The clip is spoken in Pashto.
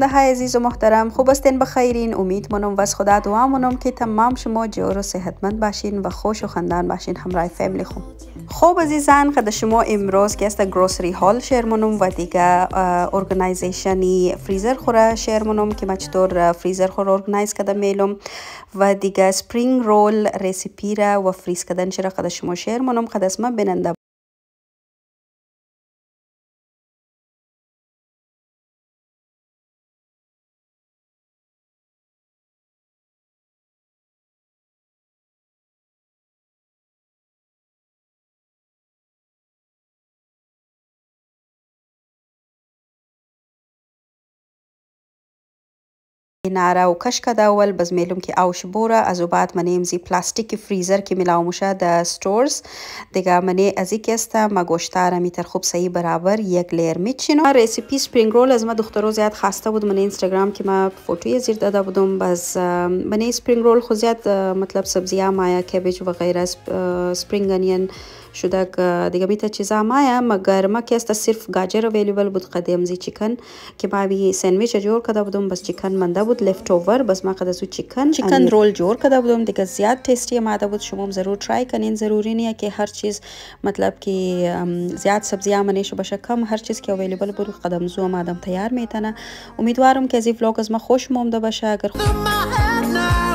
های عزیز و محترم خوب استین بخیرین امید منم و خدا دعا منم که تمام شما جور و صحتمند باشین و خوش و خندان باشین همراه فیملی خوب خوب عزیزان خدا شما امروز که است گروسری هال شیر منم و دیگه ارگنایزیشنی فریزر خوره شیر منم که ما چطور فریزر خور ارگنایز کده میلم و دیگه سپرینگ رول ریسیپی را و فریز کدن چرا خدا شما شیر منم خدا اسما بیننده ناراوکەشکەدا ئەوەل بە زمێلومکی ئاوش بۆرە ئەزوبات منێمزی پلاستیکی فریزەر کی میلاوموشە دە سۆرس دیگا منێ ئەزی کێستە مەگۆشتارە میتر خوبسایی بەرابەر یەک لێر میچینەوە ڕێسیپی سپرینگرۆ لە زمە دختەرۆ زیاد خاستە بود منێ ئینستاگرام کیمە فۆتویە زیردەدا بدم بەس منێ سپرینگرۆل خو زیاد مطلب سبزیا مایە کێبێج وغیرە سپرینگەنیەن شدەك دیگە بیتە چیزا مایە مەگەر مە کێستە صرف گاجرە ویلیبل بود قەدێمزی چیکن کیماوی سندویچە جۆر کەدا بدم بەس چیکن مندە بود بود لفت اوور باز من قد از او چیکن چیکن رول جور کرده بودم دیگه زیاد تیستی آمده بود شما هم ضرور ترای کنین ضروری نیه که هر چیز مطلب که زیاد سبزی آمنیش باشه کم هر چیز که اویلیبل بود قدم زو آمدم تیار میتنه امیدوارم که از این ولاگ از ما خوش مونده باشه اگر خوش